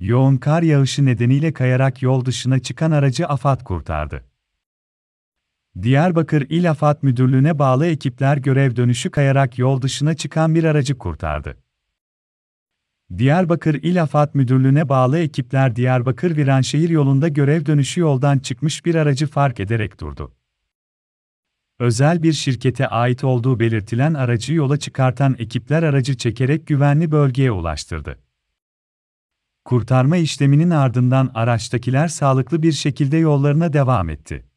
Yoğun kar yağışı nedeniyle kayarak yol dışına çıkan aracı AFAD kurtardı. Diyarbakır İl AFAD Müdürlüğü'ne bağlı ekipler görev dönüşü kayarak yol dışına çıkan bir aracı kurtardı. Diyarbakır İl AFAD Müdürlüğü'ne bağlı ekipler Diyarbakır Viranşehir yolunda görev dönüşü yoldan çıkmış bir aracı fark ederek durdu. Özel bir şirkete ait olduğu belirtilen aracı yola çıkartan ekipler aracı çekerek güvenli bölgeye ulaştırdı. Kurtarma işleminin ardından araçtakiler sağlıklı bir şekilde yollarına devam etti.